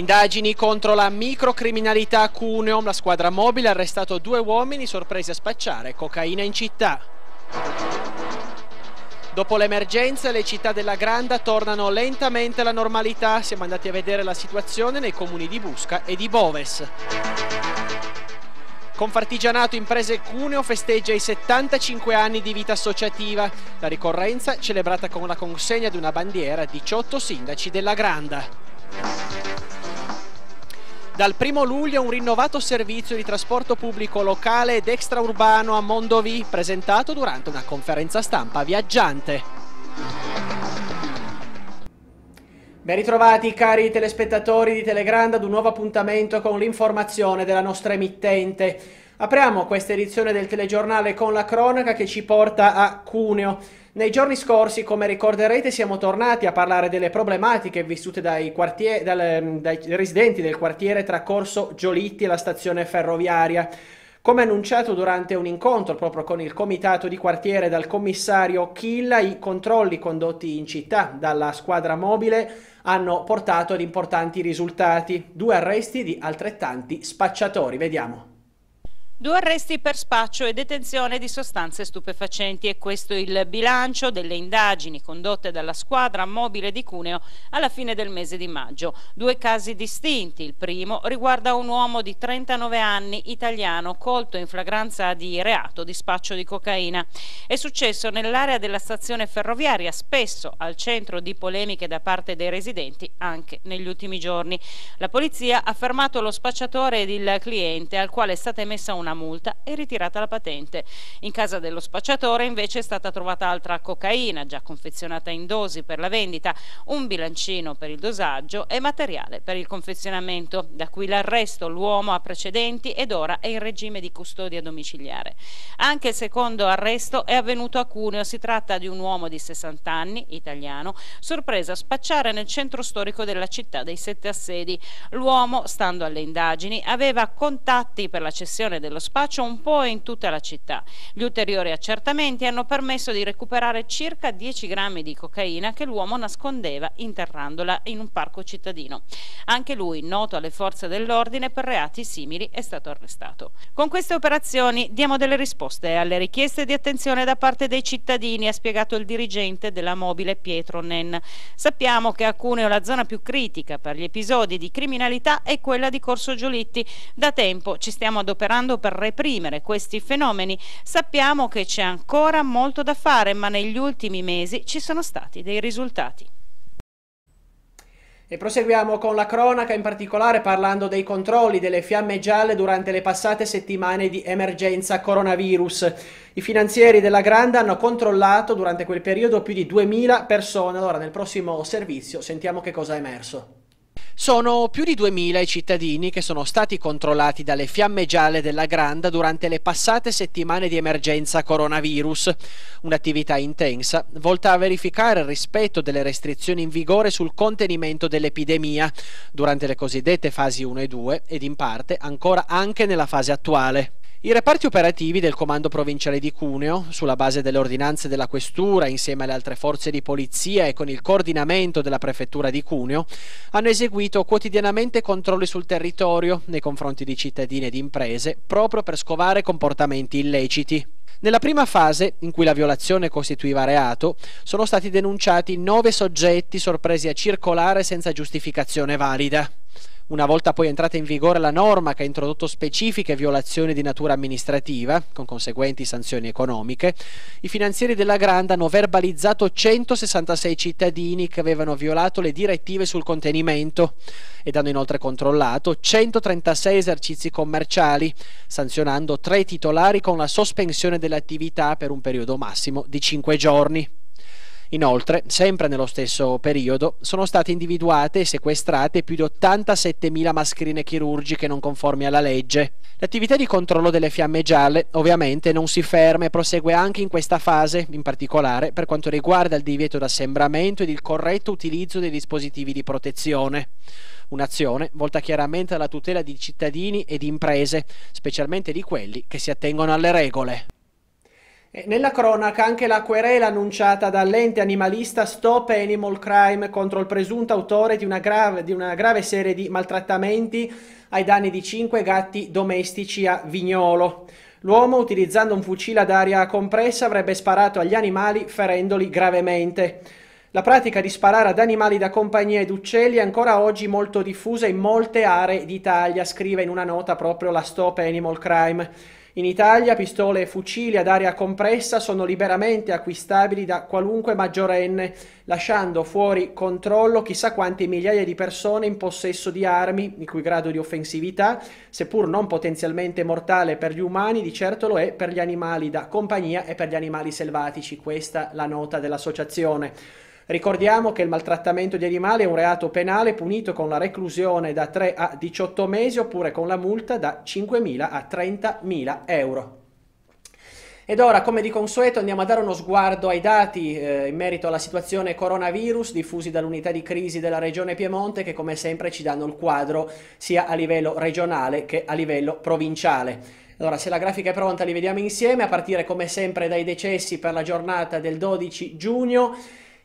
Indagini contro la microcriminalità a Cuneo, la squadra mobile ha arrestato due uomini sorpresi a spacciare cocaina in città. Dopo l'emergenza le città della Granda tornano lentamente alla normalità, siamo andati a vedere la situazione nei comuni di Busca e di Boves. Confartigianato Imprese Cuneo festeggia i 75 anni di vita associativa, la ricorrenza celebrata con la consegna di una bandiera a 18 sindaci della Granda. Dal 1 luglio un rinnovato servizio di trasporto pubblico locale ed extraurbano a Mondovì, presentato durante una conferenza stampa viaggiante. Ben ritrovati cari telespettatori di Telegrand ad un nuovo appuntamento con l'informazione della nostra emittente. Apriamo questa edizione del telegiornale con la cronaca che ci porta a Cuneo. Nei giorni scorsi, come ricorderete, siamo tornati a parlare delle problematiche vissute dai, quartier, dal, ehm, dai residenti del quartiere tra Corso Giolitti e la stazione ferroviaria. Come annunciato durante un incontro proprio con il comitato di quartiere dal commissario Killa, i controlli condotti in città dalla squadra mobile hanno portato ad importanti risultati. Due arresti di altrettanti spacciatori. Vediamo. Due arresti per spaccio e detenzione di sostanze stupefacenti e questo il bilancio delle indagini condotte dalla squadra mobile di Cuneo alla fine del mese di maggio. Due casi distinti, il primo riguarda un uomo di 39 anni italiano colto in flagranza di reato di spaccio di cocaina. È successo nell'area della stazione ferroviaria, spesso al centro di polemiche da parte dei residenti anche negli ultimi giorni. La polizia ha fermato lo spacciatore ed il cliente al quale è stata emessa una una multa e ritirata la patente. In casa dello spacciatore invece è stata trovata altra cocaina, già confezionata in dosi per la vendita, un bilancino per il dosaggio e materiale per il confezionamento. Da qui l'arresto, l'uomo ha precedenti ed ora è in regime di custodia domiciliare. Anche il secondo arresto è avvenuto a Cuneo, si tratta di un uomo di 60 anni, italiano, sorpreso a spacciare nel centro storico della città dei sette assedi. L'uomo, stando alle indagini, aveva contatti per la cessione dello spaccio un po' in tutta la città. Gli ulteriori accertamenti hanno permesso di recuperare circa 10 grammi di cocaina che l'uomo nascondeva interrandola in un parco cittadino. Anche lui, noto alle forze dell'ordine per reati simili, è stato arrestato. Con queste operazioni diamo delle risposte alle richieste di attenzione da parte dei cittadini, ha spiegato il dirigente della mobile Pietro Nen. Sappiamo che a Cuneo la zona più critica per gli episodi di criminalità è quella di Corso Giulitti. Da tempo ci stiamo adoperando per per reprimere questi fenomeni, sappiamo che c'è ancora molto da fare, ma negli ultimi mesi ci sono stati dei risultati. E proseguiamo con la cronaca, in particolare parlando dei controlli delle fiamme gialle durante le passate settimane di emergenza coronavirus. I finanzieri della Granda hanno controllato durante quel periodo più di 2000 persone. Allora, nel prossimo servizio sentiamo che cosa è emerso. Sono più di 2000 i cittadini che sono stati controllati dalle fiamme gialle della Granda durante le passate settimane di emergenza coronavirus, un'attività intensa volta a verificare il rispetto delle restrizioni in vigore sul contenimento dell'epidemia durante le cosiddette fasi 1 e 2 ed in parte ancora anche nella fase attuale. I reparti operativi del Comando Provinciale di Cuneo, sulla base delle ordinanze della Questura, insieme alle altre forze di polizia e con il coordinamento della Prefettura di Cuneo, hanno eseguito quotidianamente controlli sul territorio nei confronti di cittadini ed imprese proprio per scovare comportamenti illeciti. Nella prima fase, in cui la violazione costituiva reato, sono stati denunciati nove soggetti sorpresi a circolare senza giustificazione valida. Una volta poi entrata in vigore la norma che ha introdotto specifiche violazioni di natura amministrativa, con conseguenti sanzioni economiche, i finanzieri della Grande hanno verbalizzato 166 cittadini che avevano violato le direttive sul contenimento ed hanno inoltre controllato 136 esercizi commerciali, sanzionando tre titolari con la sospensione dell'attività per un periodo massimo di 5 giorni. Inoltre, sempre nello stesso periodo, sono state individuate e sequestrate più di 87.000 mascherine chirurgiche non conformi alla legge. L'attività di controllo delle fiamme gialle ovviamente non si ferma e prosegue anche in questa fase, in particolare per quanto riguarda il divieto d'assembramento ed il corretto utilizzo dei dispositivi di protezione un'azione volta chiaramente alla tutela di cittadini e di imprese, specialmente di quelli che si attengono alle regole. Eh, nella cronaca anche la querela annunciata dall'ente animalista Stop Animal Crime contro il presunto autore di una, grave, di una grave, serie di maltrattamenti ai danni di cinque gatti domestici a Vignolo. L'uomo, utilizzando un fucile ad aria compressa, avrebbe sparato agli animali ferendoli gravemente. La pratica di sparare ad animali da compagnia ed uccelli è ancora oggi molto diffusa in molte aree d'Italia, scrive in una nota proprio la Stop Animal Crime. In Italia pistole e fucili ad aria compressa sono liberamente acquistabili da qualunque maggiorenne, lasciando fuori controllo chissà quante migliaia di persone in possesso di armi, il cui grado di offensività, seppur non potenzialmente mortale per gli umani, di certo lo è per gli animali da compagnia e per gli animali selvatici. Questa la nota dell'associazione. Ricordiamo che il maltrattamento di animali è un reato penale punito con la reclusione da 3 a 18 mesi oppure con la multa da 5.000 a 30.000 euro. Ed ora, come di consueto, andiamo a dare uno sguardo ai dati eh, in merito alla situazione coronavirus diffusi dall'unità di crisi della regione Piemonte che come sempre ci danno il quadro sia a livello regionale che a livello provinciale. Allora, se la grafica è pronta, li vediamo insieme, a partire come sempre dai decessi per la giornata del 12 giugno.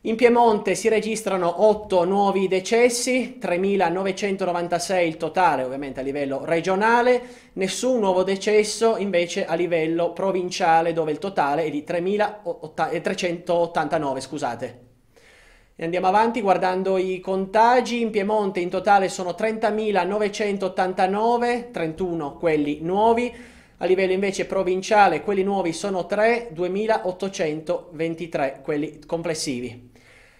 In Piemonte si registrano 8 nuovi decessi, 3.996 il totale ovviamente a livello regionale, nessun nuovo decesso invece a livello provinciale dove il totale è di 3.389. Eh, scusate. E andiamo avanti guardando i contagi, in Piemonte in totale sono 30.989, 31 quelli nuovi, a livello invece provinciale quelli nuovi sono 3, 2.823 quelli complessivi.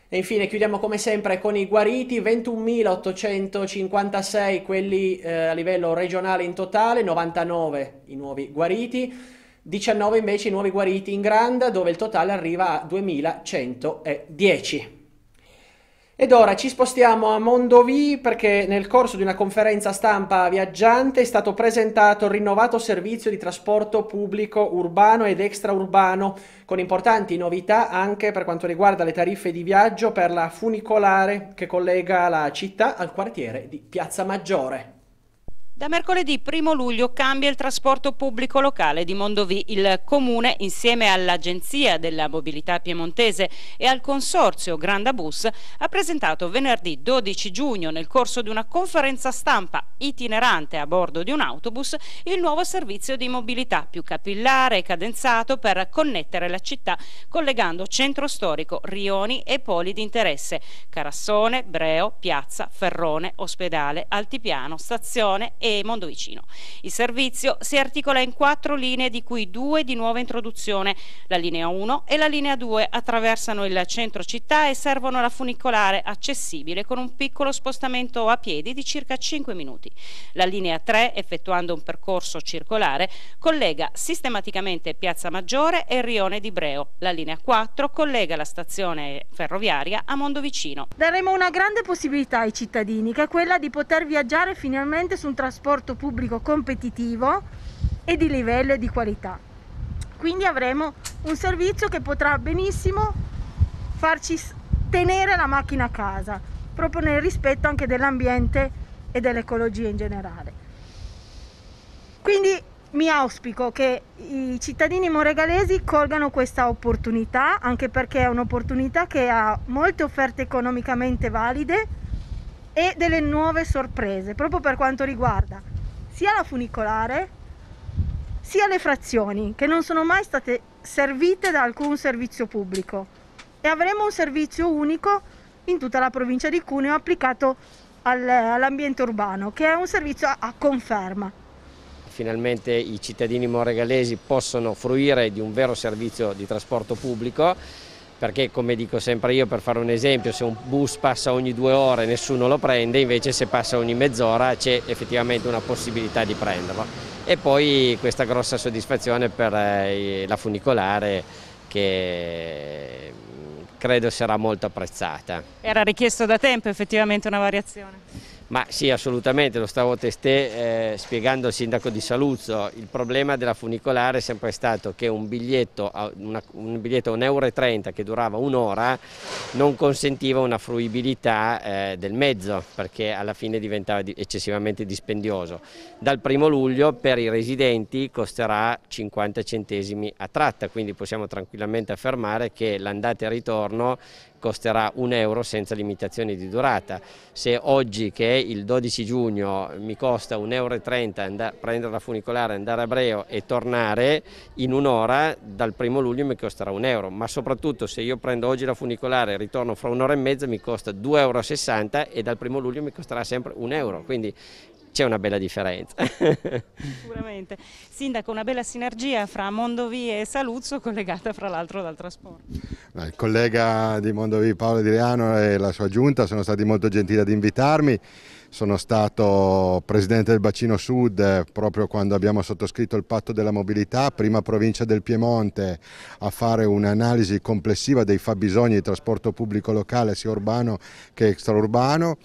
E infine chiudiamo come sempre con i guariti, 21.856 quelli eh, a livello regionale in totale, 99 i nuovi guariti, 19 invece i nuovi guariti in Granda dove il totale arriva a 2.110. Ed ora ci spostiamo a Mondovì perché nel corso di una conferenza stampa viaggiante è stato presentato il rinnovato servizio di trasporto pubblico urbano ed extraurbano con importanti novità anche per quanto riguarda le tariffe di viaggio per la funicolare che collega la città al quartiere di Piazza Maggiore. Da mercoledì 1 luglio cambia il trasporto pubblico locale di Mondovì. Il Comune, insieme all'Agenzia della Mobilità Piemontese e al Consorzio Granda Bus, ha presentato venerdì 12 giugno, nel corso di una conferenza stampa itinerante a bordo di un autobus, il nuovo servizio di mobilità più capillare e cadenzato per connettere la città, collegando centro storico, rioni e poli di interesse, Carassone, Breo, Piazza, Ferrone, Ospedale, Altipiano, Stazione e e Mondo Vicino. Il servizio si articola in quattro linee di cui due di nuova introduzione. La linea 1 e la linea 2 attraversano il centro città e servono la funicolare accessibile con un piccolo spostamento a piedi di circa 5 minuti. La linea 3, effettuando un percorso circolare, collega sistematicamente Piazza Maggiore e Rione di Breo. La linea 4 collega la stazione ferroviaria a Mondovicino. Daremo una grande possibilità ai cittadini, che è quella di poter viaggiare finalmente su un trasporto trasporto pubblico competitivo e di livello e di qualità. Quindi avremo un servizio che potrà benissimo farci tenere la macchina a casa, proprio nel rispetto anche dell'ambiente e dell'ecologia in generale. Quindi mi auspico che i cittadini moregalesi colgano questa opportunità, anche perché è un'opportunità che ha molte offerte economicamente valide, e delle nuove sorprese proprio per quanto riguarda sia la funicolare sia le frazioni che non sono mai state servite da alcun servizio pubblico e avremo un servizio unico in tutta la provincia di Cuneo applicato al, all'ambiente urbano che è un servizio a, a conferma finalmente i cittadini moregalesi possono fruire di un vero servizio di trasporto pubblico perché come dico sempre io per fare un esempio se un bus passa ogni due ore nessuno lo prende invece se passa ogni mezz'ora c'è effettivamente una possibilità di prenderlo e poi questa grossa soddisfazione per eh, la funicolare che mm, credo sarà molto apprezzata. Era richiesto da tempo effettivamente una variazione? Ma sì, assolutamente, lo stavo testé eh, spiegando al sindaco di Saluzzo, il problema della funicolare è sempre stato che un biglietto, una, un biglietto a 1,30 euro che durava un'ora non consentiva una fruibilità eh, del mezzo perché alla fine diventava eccessivamente dispendioso. Dal primo luglio per i residenti costerà 50 centesimi a tratta, quindi possiamo tranquillamente affermare che l'andata e ritorno costerà un euro senza limitazioni di durata. Se oggi che è il 12 giugno mi costa 1,30 euro prendere la funicolare, andare a Breo e tornare in un'ora, dal primo luglio mi costerà un euro, ma soprattutto se io prendo oggi la funicolare e ritorno fra un'ora e mezza mi costa 2,60 euro e dal primo luglio mi costerà sempre un euro. Quindi c'è una bella differenza. Sicuramente. Sindaco, una bella sinergia fra Mondovì e Saluzzo collegata fra l'altro dal trasporto. Il collega di Mondovì Paolo Di Reano e la sua giunta sono stati molto gentili ad invitarmi. Sono stato presidente del Bacino Sud eh, proprio quando abbiamo sottoscritto il patto della mobilità, prima provincia del Piemonte a fare un'analisi complessiva dei fabbisogni di trasporto pubblico locale sia urbano che extraurbano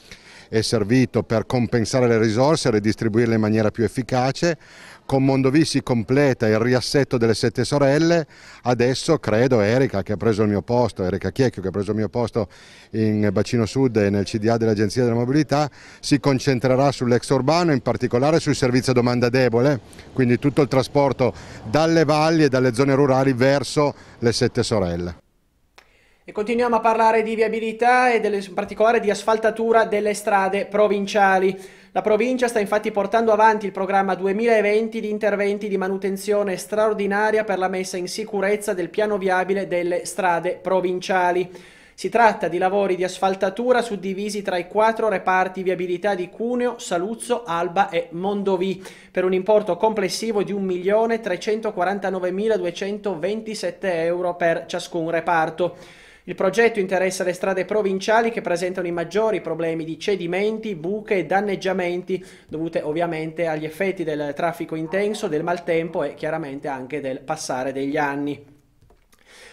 è servito per compensare le risorse e redistribuirle in maniera più efficace. Con Mondovì si completa il riassetto delle sette sorelle, adesso credo Erika che ha preso il mio posto, Erika Chiecchio che ha preso il mio posto in Bacino Sud e nel CDA dell'Agenzia della Mobilità, si concentrerà sull'ex urbano, in particolare sui servizi a domanda debole, quindi tutto il trasporto dalle valli e dalle zone rurali verso le sette sorelle. E continuiamo a parlare di viabilità e delle, in particolare di asfaltatura delle strade provinciali. La provincia sta infatti portando avanti il programma 2020 di interventi di manutenzione straordinaria per la messa in sicurezza del piano viabile delle strade provinciali. Si tratta di lavori di asfaltatura suddivisi tra i quattro reparti viabilità di Cuneo, Saluzzo, Alba e Mondovì, per un importo complessivo di 1.349.227 euro per ciascun reparto. Il progetto interessa le strade provinciali che presentano i maggiori problemi di cedimenti, buche e danneggiamenti dovute ovviamente agli effetti del traffico intenso, del maltempo e chiaramente anche del passare degli anni.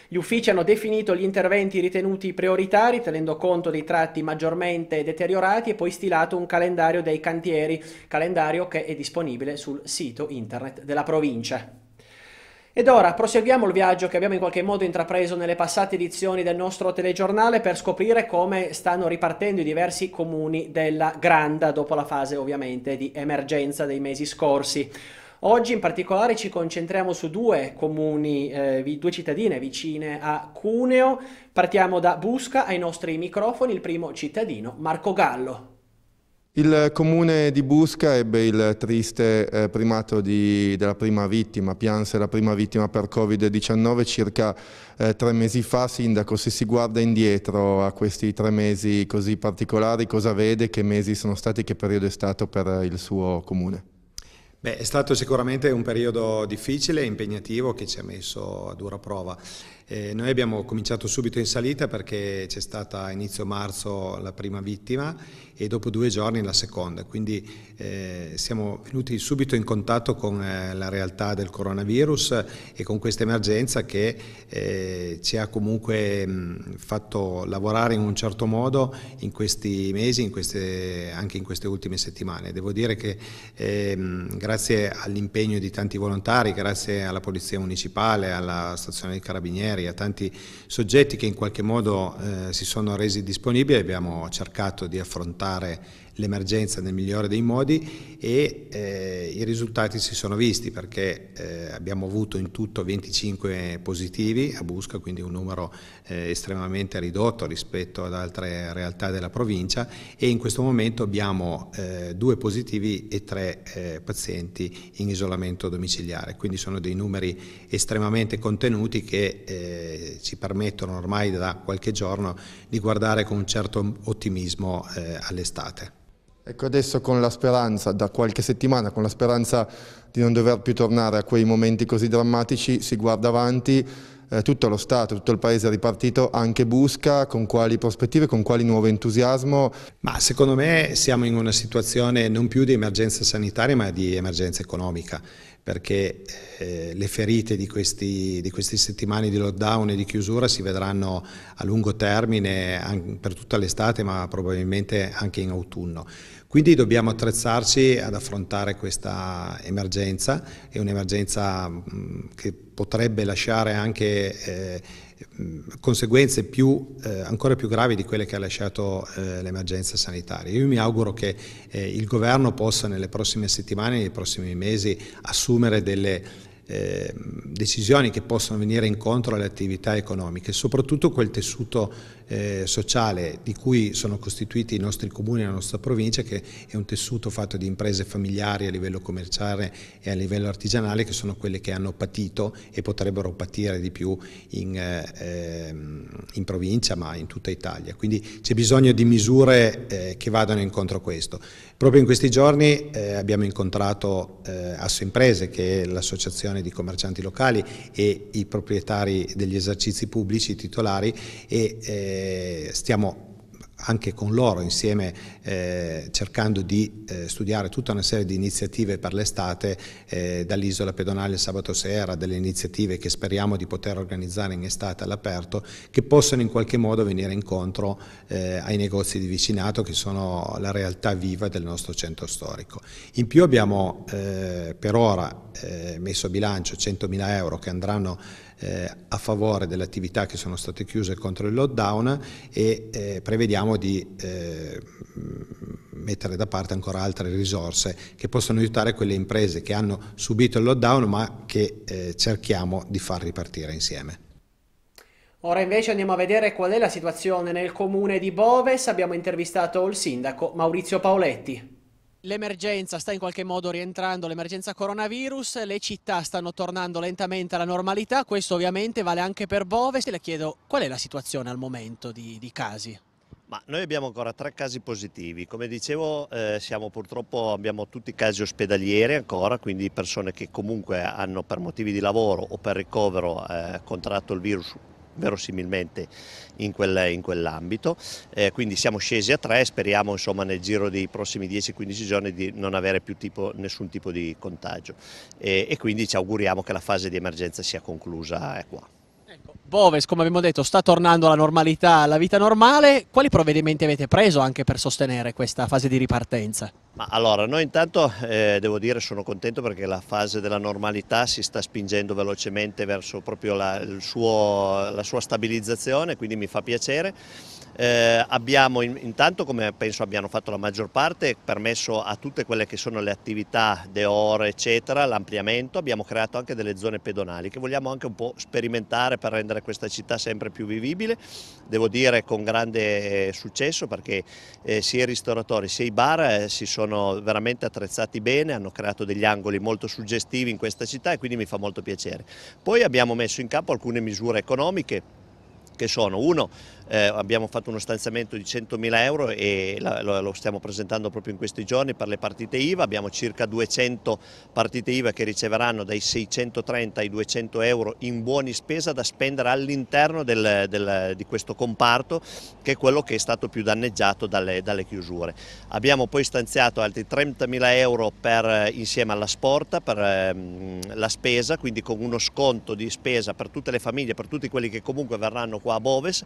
Gli uffici hanno definito gli interventi ritenuti prioritari, tenendo conto dei tratti maggiormente deteriorati e poi stilato un calendario dei cantieri, calendario che è disponibile sul sito internet della provincia. Ed ora proseguiamo il viaggio che abbiamo in qualche modo intrapreso nelle passate edizioni del nostro telegiornale per scoprire come stanno ripartendo i diversi comuni della Granda dopo la fase ovviamente di emergenza dei mesi scorsi. Oggi in particolare ci concentriamo su due comuni, eh, due cittadine vicine a Cuneo. Partiamo da Busca ai nostri microfoni, il primo cittadino Marco Gallo. Il comune di Busca ebbe il triste eh, primato di, della prima vittima, pianse la prima vittima per Covid-19 circa eh, tre mesi fa. Sindaco, se si guarda indietro a questi tre mesi così particolari, cosa vede? Che mesi sono stati? Che periodo è stato per il suo comune? Beh, è stato sicuramente un periodo difficile e impegnativo che ci ha messo a dura prova. Eh, noi abbiamo cominciato subito in salita perché c'è stata a inizio marzo la prima vittima e dopo due giorni la seconda, quindi eh, siamo venuti subito in contatto con eh, la realtà del coronavirus e con questa emergenza che eh, ci ha comunque mh, mm, fatto lavorare in un certo modo in questi mesi, in queste, anche in queste ultime settimane. Devo dire che mh, ehm, grazie all'impegno di tanti volontari, grazie alla Polizia Municipale, alla Stazione dei Carabinieri, a tanti soggetti che in qualche modo eh, si sono resi disponibili, abbiamo cercato di affrontare l'emergenza nel migliore dei modi e eh, i risultati si sono visti perché eh, abbiamo avuto in tutto 25 positivi a Busca, quindi un numero eh, estremamente ridotto rispetto ad altre realtà della provincia e in questo momento abbiamo eh, due positivi e tre eh, pazienti in isolamento domiciliare, quindi sono dei numeri estremamente contenuti che eh, ci permettono ormai da qualche giorno di guardare con un certo ottimismo all'estate. Ecco adesso con la speranza, da qualche settimana, con la speranza di non dover più tornare a quei momenti così drammatici, si guarda avanti, eh, tutto lo Stato, tutto il Paese è ripartito, anche Busca, con quali prospettive, con quali nuovo entusiasmo? Ma secondo me siamo in una situazione non più di emergenza sanitaria ma di emergenza economica perché eh, le ferite di, questi, di queste settimane di lockdown e di chiusura si vedranno a lungo termine per tutta l'estate ma probabilmente anche in autunno. Quindi dobbiamo attrezzarci ad affrontare questa emergenza, è un'emergenza che potrebbe lasciare anche eh, conseguenze più, eh, ancora più gravi di quelle che ha lasciato eh, l'emergenza sanitaria. Io mi auguro che il governo possa nelle prossime settimane, nei prossimi mesi assumere delle eh, decisioni che possono venire incontro alle attività economiche, soprattutto quel tessuto eh, sociale di cui sono costituiti i nostri comuni e la nostra provincia, che è un tessuto fatto di imprese familiari a livello commerciale e a livello artigianale, che sono quelle che hanno patito e potrebbero patire di più in, eh, in provincia, ma in tutta Italia. Quindi c'è bisogno di misure eh, che vadano incontro a questo. Proprio in questi giorni eh, abbiamo incontrato eh, Asso Imprese, che è l'associazione di commercianti locali, municipali e i proprietari degli esercizi pubblici, i titolari e eh, stiamo anche con loro insieme eh, cercando di eh, studiare tutta una serie di iniziative per l'estate eh, dall'isola pedonale sabato sera, delle iniziative che speriamo di poter organizzare in estate all'aperto che possano in qualche modo venire incontro eh, ai negozi di vicinato che sono la realtà viva del nostro centro storico. In più abbiamo eh, per ora eh, messo a bilancio 100.000 euro che andranno eh, a favore delle attività che sono state chiuse contro il lockdown e eh, prevediamo di eh, mettere da parte ancora altre risorse che possono aiutare quelle imprese che hanno subito il lockdown ma che eh, cerchiamo di far ripartire insieme. Ora invece andiamo a vedere qual è la situazione nel comune di Boves. Abbiamo intervistato il sindaco Maurizio Paoletti. L'emergenza sta in qualche modo rientrando, l'emergenza coronavirus, le città stanno tornando lentamente alla normalità, questo ovviamente vale anche per Bove. Se le chiedo qual è la situazione al momento di, di casi? Ma noi abbiamo ancora tre casi positivi, come dicevo eh, siamo purtroppo, abbiamo tutti casi ospedalieri ancora, quindi persone che comunque hanno per motivi di lavoro o per ricovero eh, contratto il virus verosimilmente in, quel, in quell'ambito. Eh, quindi siamo scesi a tre, speriamo insomma, nel giro dei prossimi 10-15 giorni di non avere più tipo, nessun tipo di contagio e, e quindi ci auguriamo che la fase di emergenza sia conclusa eh, qua. Ecco, Boves, come abbiamo detto, sta tornando alla normalità, alla vita normale. Quali provvedimenti avete preso anche per sostenere questa fase di ripartenza? Ma allora, noi intanto eh, devo dire sono contento perché la fase della normalità si sta spingendo velocemente verso proprio la, suo, la sua stabilizzazione, quindi mi fa piacere. Eh, abbiamo in, intanto, come penso abbiano fatto la maggior parte, permesso a tutte quelle che sono le attività, de ore, eccetera, l'ampliamento, abbiamo creato anche delle zone pedonali che vogliamo anche un po' sperimentare per rendere questa città sempre più vivibile, devo dire con grande eh, successo perché eh, sia i ristoratori sia i bar eh, si sono sono veramente attrezzati bene, hanno creato degli angoli molto suggestivi in questa città e quindi mi fa molto piacere. Poi abbiamo messo in campo alcune misure economiche che sono uno eh, abbiamo fatto uno stanziamento di 100.000 euro e la, lo, lo, stiamo presentando proprio in questi giorni per le partite IVA, abbiamo circa 200 partite IVA che riceveranno dai 630 ai 200 euro in buoni spesa da spendere all'interno di questo comparto che è quello che è stato più danneggiato dalle, dalle chiusure. Abbiamo poi stanziato altri 30.000 euro per, eh, insieme alla sporta per ehm, la spesa, quindi con uno sconto di spesa per tutte le famiglie, per tutti quelli che comunque verranno qua a Boves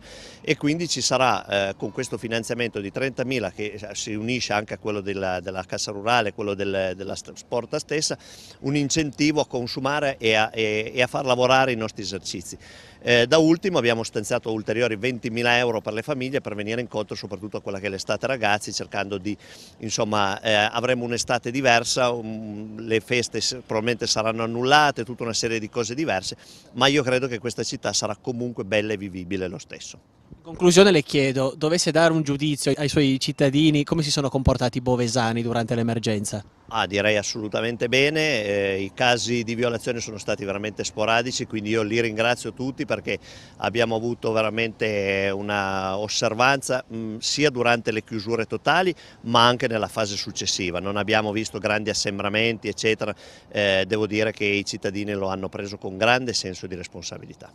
e quindi ci sarà eh, con questo finanziamento di 30.000 che eh, si unisce anche a quello della, della Cassa Rurale, quello del, della Sporta stessa, un incentivo a consumare e a, e, e a far lavorare i nostri esercizi. Eh, da ultimo abbiamo stanziato ulteriori 20.000 euro per le famiglie per venire incontro soprattutto a quella che è l'estate ragazzi, cercando di, insomma, eh, avremo un'estate diversa, um, le feste probabilmente saranno annullate, tutta una serie di cose diverse, ma io credo che questa città sarà comunque bella e vivibile lo stesso. In conclusione le chiedo, dovesse dare un giudizio ai suoi cittadini, come si sono comportati i bovesani durante l'emergenza? Ah, direi assolutamente bene, eh, i casi di violazione sono stati veramente sporadici, quindi io li ringrazio tutti perché abbiamo avuto veramente eh, una osservanza mh, mm, sia durante le chiusure totali ma anche nella fase successiva, non abbiamo visto grandi assembramenti eccetera, eh, devo dire che i cittadini lo hanno preso con grande senso di responsabilità.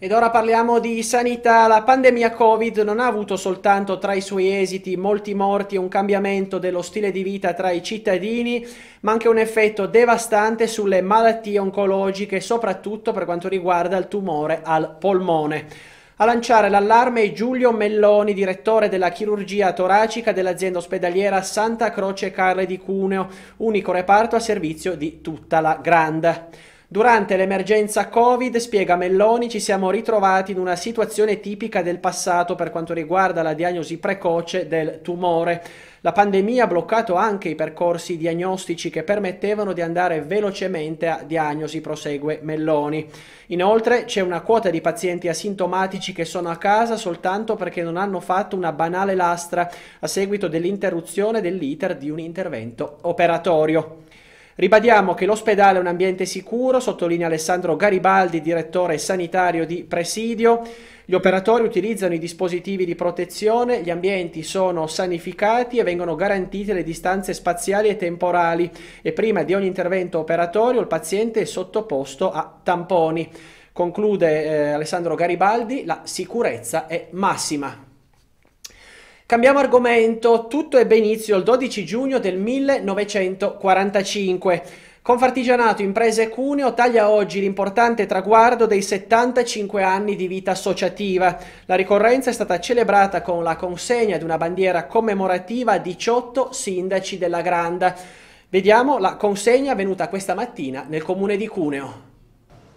Ed ora parliamo di sanità. La pandemia Covid non ha avuto soltanto tra i suoi esiti molti morti e un cambiamento dello stile di vita tra i cittadini, ma anche un effetto devastante sulle malattie oncologiche, soprattutto per quanto riguarda il tumore al polmone. A lanciare l'allarme è Giulio Melloni, direttore della chirurgia toracica dell'azienda ospedaliera Santa Croce Carle di Cuneo, unico reparto a servizio di tutta la Granda. Durante l'emergenza Covid, spiega Melloni, ci siamo ritrovati in una situazione tipica del passato per quanto riguarda la diagnosi precoce del tumore. La pandemia ha bloccato anche i percorsi diagnostici che permettevano di andare velocemente a diagnosi, prosegue Melloni. Inoltre c'è una quota di pazienti asintomatici che sono a casa soltanto perché non hanno fatto una banale lastra a seguito dell'interruzione dell'iter di un intervento operatorio. Ribadiamo che l'ospedale è un ambiente sicuro, sottolinea Alessandro Garibaldi, direttore sanitario di Presidio. Gli operatori utilizzano i dispositivi di protezione, gli ambienti sono sanificati e vengono garantite le distanze spaziali e temporali e prima di ogni intervento operatorio il paziente è sottoposto a tamponi. Conclude eh, Alessandro Garibaldi, la sicurezza è massima. Cambiamo argomento, tutto ebbe inizio il 12 giugno del 1945. Confartigianato Imprese Cuneo taglia oggi l'importante traguardo dei 75 anni di vita associativa. La ricorrenza è stata celebrata con la consegna di una bandiera commemorativa a 18 sindaci della Granda. Vediamo la consegna avvenuta questa mattina nel comune di Cuneo.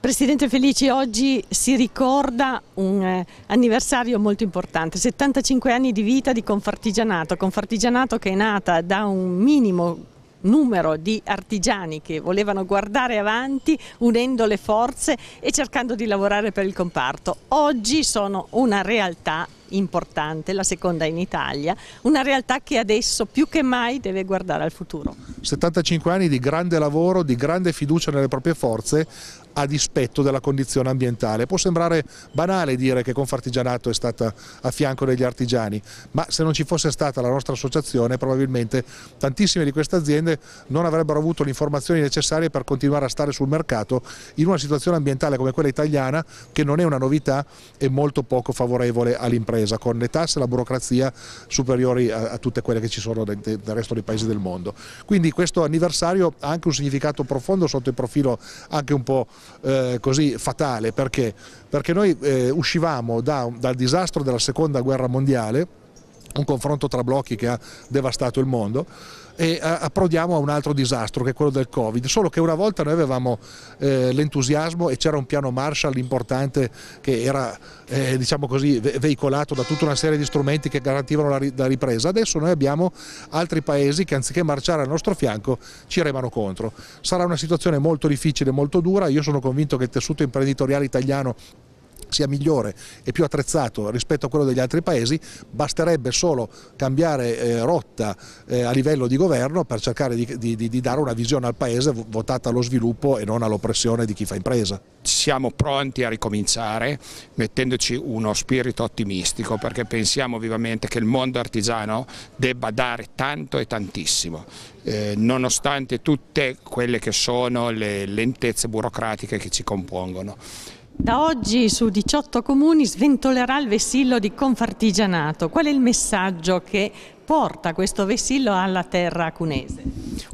Presidente Felici, oggi si ricorda un eh, anniversario molto importante, 75 anni di vita di Confartigianato, Confartigianato che è nata da un minimo numero di artigiani che volevano guardare avanti unendo le forze e cercando di lavorare per il comparto. Oggi sono una realtà importante, la seconda in Italia, una realtà che adesso più che mai deve guardare al futuro. 75 anni di grande lavoro, di grande fiducia nelle proprie forze, a dispetto della condizione ambientale. Può sembrare banale dire che Confartigianato è stata a fianco degli artigiani, ma se non ci fosse stata la nostra associazione probabilmente tantissime di queste aziende non avrebbero avuto le informazioni necessarie per continuare a stare sul mercato in una situazione ambientale come quella italiana che non è una novità e molto poco favorevole all'impresa, con le tasse e la burocrazia superiori a, a tutte quelle che ci sono nel, nel resto dei paesi del mondo. Quindi questo anniversario ha anche un significato profondo sotto il profilo anche un po' eh, così fatale perché, perché noi eh, uscivamo da, dal disastro della seconda guerra mondiale un confronto tra blocchi che ha devastato il mondo e eh, approdiamo a un altro disastro che è quello del Covid, solo che una volta noi avevamo eh, l'entusiasmo e c'era un piano Marshall importante che era eh, diciamo così, veicolato da tutta una serie di strumenti che garantivano la, ri la, ripresa, adesso noi abbiamo altri paesi che anziché marciare al nostro fianco ci remano contro. Sarà una situazione molto difficile, molto dura, io sono convinto che il tessuto imprenditoriale italiano sia migliore e più attrezzato rispetto a quello degli altri paesi, basterebbe solo cambiare eh, rotta eh, a livello di governo per cercare di, di, di, dare una visione al paese votata allo sviluppo e non all'oppressione di chi fa impresa. Siamo pronti a ricominciare mettendoci uno spirito ottimistico perché pensiamo vivamente che il mondo artigiano debba dare tanto e tantissimo, eh, nonostante tutte quelle che sono le lentezze burocratiche che ci compongono. Da oggi su 18 comuni sventolerà il vessillo di Confartigianato. Qual è il messaggio che porta questo vessillo alla terra cunese?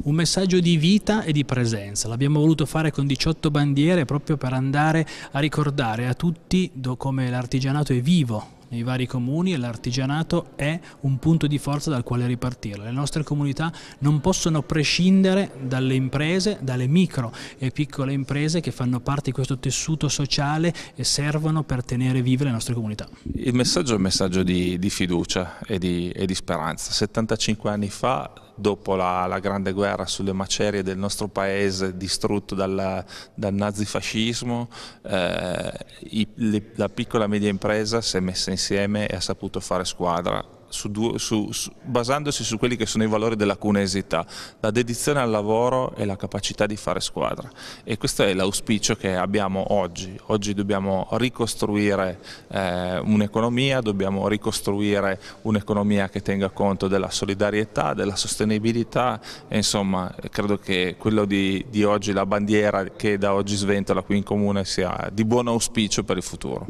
Un messaggio di vita e di presenza. L'abbiamo voluto fare con 18 bandiere proprio per andare a ricordare a tutti come l'artigianato è vivo nei vari comuni e l'artigianato è un punto di forza dal quale ripartire. Le nostre comunità non possono prescindere dalle imprese, dalle micro e piccole imprese che fanno parte di questo tessuto sociale e servono per tenere vive le nostre comunità. Il messaggio è un messaggio di, di fiducia e di, e di speranza. 75 anni fa dopo la, la, grande guerra sulle macerie del nostro paese distrutto dal, dal nazifascismo, eh, i, le, la piccola e media impresa si è messa insieme e ha saputo fare squadra su, su, su, basandosi su quelli che sono i valori della cunesità, la dedizione al lavoro e la capacità di fare squadra e questo è l'auspicio che abbiamo oggi, oggi dobbiamo ricostruire eh, un'economia, dobbiamo ricostruire un'economia che tenga conto della solidarietà, della sostenibilità e insomma credo che quello di, di oggi, la bandiera che da oggi sventola qui in comune sia di buon auspicio per il futuro.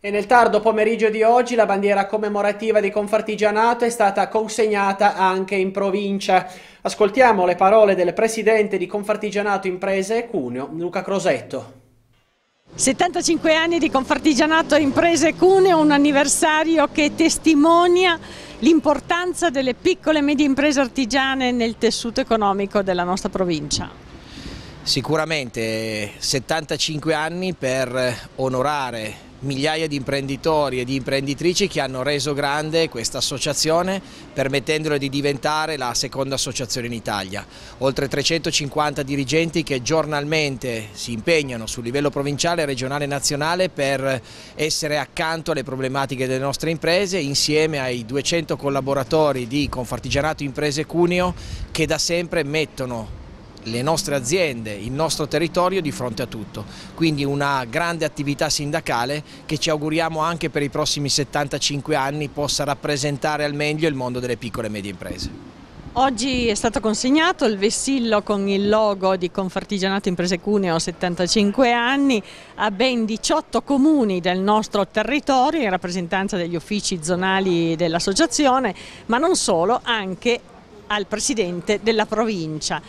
E nel tardo pomeriggio di oggi la bandiera commemorativa di Confartigianato è stata consegnata anche in provincia. Ascoltiamo le parole del presidente di Confartigianato Imprese Cuneo, Luca Crosetto. 75 anni di Confartigianato Imprese Cuneo, un anniversario che testimonia l'importanza delle piccole e medie imprese artigiane nel tessuto economico della nostra provincia. Sicuramente 75 anni per onorare migliaia di imprenditori e di imprenditrici che hanno reso grande questa associazione permettendole di diventare la seconda associazione in Italia. Oltre 350 dirigenti che giornalmente si impegnano sul livello provinciale, regionale e nazionale per essere accanto alle problematiche delle nostre imprese insieme ai 200 collaboratori di Confartigianato Imprese Cuneo che da sempre mettono le nostre aziende, il nostro territorio di fronte a tutto. Quindi una grande attività sindacale che ci auguriamo anche per i prossimi 75 anni possa rappresentare al meglio il mondo delle piccole e medie imprese. Oggi è stato consegnato il vessillo con il logo di Confartigianato Imprese Cuneo 75 anni a ben 18 comuni del nostro territorio in rappresentanza degli uffici zonali dell'associazione, ma non solo, anche al presidente della provincia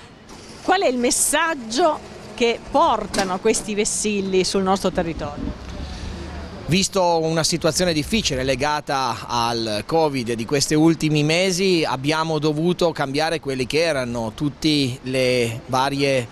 Qual è il messaggio che portano questi vessilli sul nostro territorio? Visto una situazione difficile legata al Covid di questi ultimi mesi abbiamo dovuto cambiare quelli che erano tutte le varie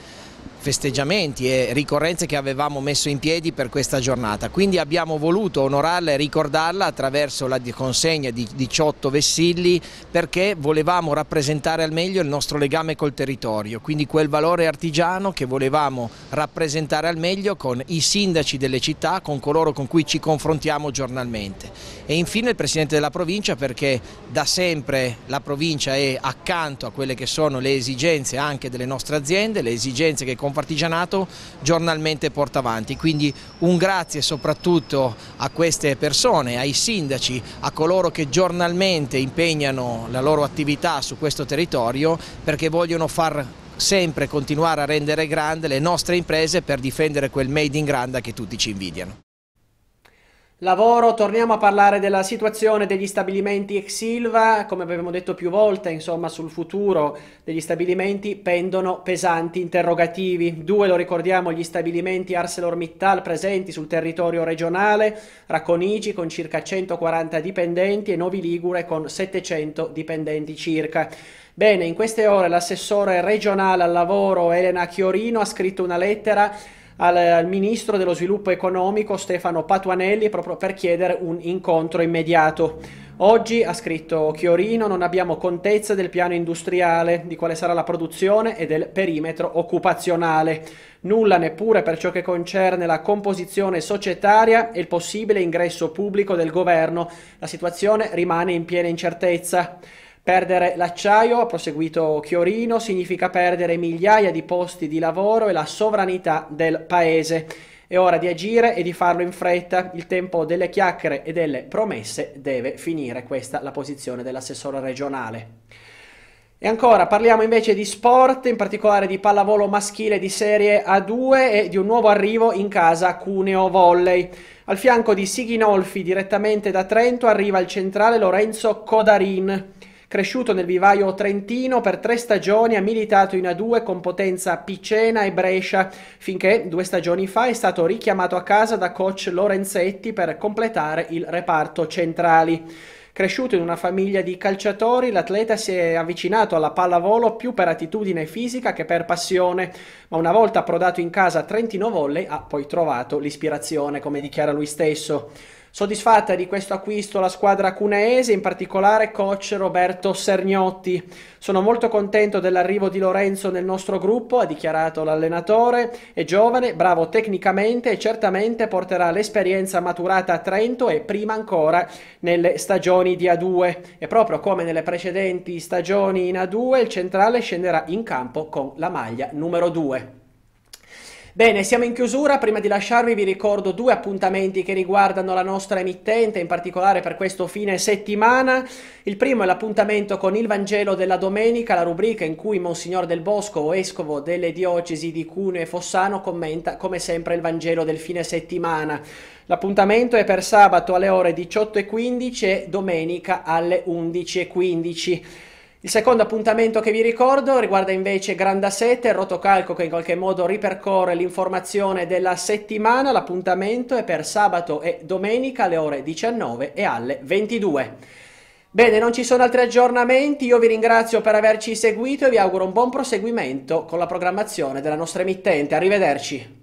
festeggiamenti e ricorrenze che avevamo messo in piedi per questa giornata. Quindi abbiamo voluto onorarla e ricordarla attraverso la consegna di 18 vessilli perché volevamo rappresentare al meglio il nostro legame col territorio, quindi quel valore artigiano che volevamo rappresentare al meglio con i sindaci delle città, con coloro con cui ci confrontiamo giornalmente. E infine il Presidente della provincia perché da sempre la provincia è accanto a quelle che sono le esigenze anche delle nostre aziende, le esigenze che confrontiamo Partigianato giornalmente porta avanti. Quindi un grazie soprattutto a queste persone, ai sindaci, a coloro che giornalmente impegnano la loro attività su questo territorio perché vogliono far sempre continuare a rendere grande le nostre imprese per difendere quel made in grande che tutti ci invidiano. Lavoro, torniamo a parlare della situazione degli stabilimenti ex Silva, come abbiamo detto più volte, insomma sul futuro degli stabilimenti pendono pesanti interrogativi. Due, lo ricordiamo, gli stabilimenti ArcelorMittal presenti sul territorio regionale, Racconigi con circa 140 dipendenti e Novi Ligure con 700 dipendenti circa. Bene, in queste ore l'assessore regionale al lavoro Elena Chiorino ha scritto una lettera al, al ministro dello sviluppo economico Stefano Patuanelli proprio per chiedere un incontro immediato. Oggi, ha scritto Chiorino, non abbiamo contezza del piano industriale, di quale sarà la produzione e del perimetro occupazionale. Nulla neppure per ciò che concerne la composizione societaria e il possibile ingresso pubblico del governo. La situazione rimane in piena incertezza. Perdere l'acciaio, ha proseguito Chiorino, significa perdere migliaia di posti di lavoro e la sovranità del paese. È ora di agire e di farlo in fretta. Il tempo delle chiacchiere e delle promesse deve finire. Questa è la posizione dell'assessore regionale. E ancora parliamo invece di sport, in particolare di pallavolo maschile di serie A2 e di un nuovo arrivo in casa Cuneo Volley. Al fianco di Sighinolfi, direttamente da Trento, arriva il centrale Lorenzo Codarin. Cresciuto nel vivaio trentino, per tre stagioni ha militato in A2 con Potenza Picena e Brescia, finché due stagioni fa è stato richiamato a casa da coach Lorenzetti per completare il reparto centrali. Cresciuto in una famiglia di calciatori, l'atleta si è avvicinato alla pallavolo più per attitudine fisica che per passione, ma una volta approdato in casa Trentino Volley ha poi trovato l'ispirazione, come dichiara lui stesso. Soddisfatta di questo acquisto la squadra cuneese, in particolare coach Roberto Sergnotti. Sono molto contento dell'arrivo di Lorenzo nel nostro gruppo, ha dichiarato l'allenatore. È giovane, bravo tecnicamente e certamente porterà l'esperienza maturata a Trento e prima ancora nelle stagioni di A2. E proprio come nelle precedenti stagioni in A2, il centrale scenderà in campo con la maglia numero 2. Bene, siamo in chiusura, prima di lasciarvi vi ricordo due appuntamenti che riguardano la nostra emittente, in particolare per questo fine settimana. Il primo è l'appuntamento con il Vangelo della domenica, la rubrica in cui Monsignor del Bosco vescovo delle diocesi di Cuneo e Fossano commenta come sempre il Vangelo del fine settimana. L'appuntamento è per sabato alle ore 18.15 e domenica alle 11.15. Il secondo appuntamento che vi ricordo riguarda invece Granda 7, il rotocalco che in qualche modo ripercorre l'informazione della settimana. L'appuntamento è per sabato e domenica alle ore 19 e alle 22. Bene, non ci sono altri aggiornamenti, io vi ringrazio per averci seguito e vi auguro un buon proseguimento con la programmazione della nostra emittente. Arrivederci.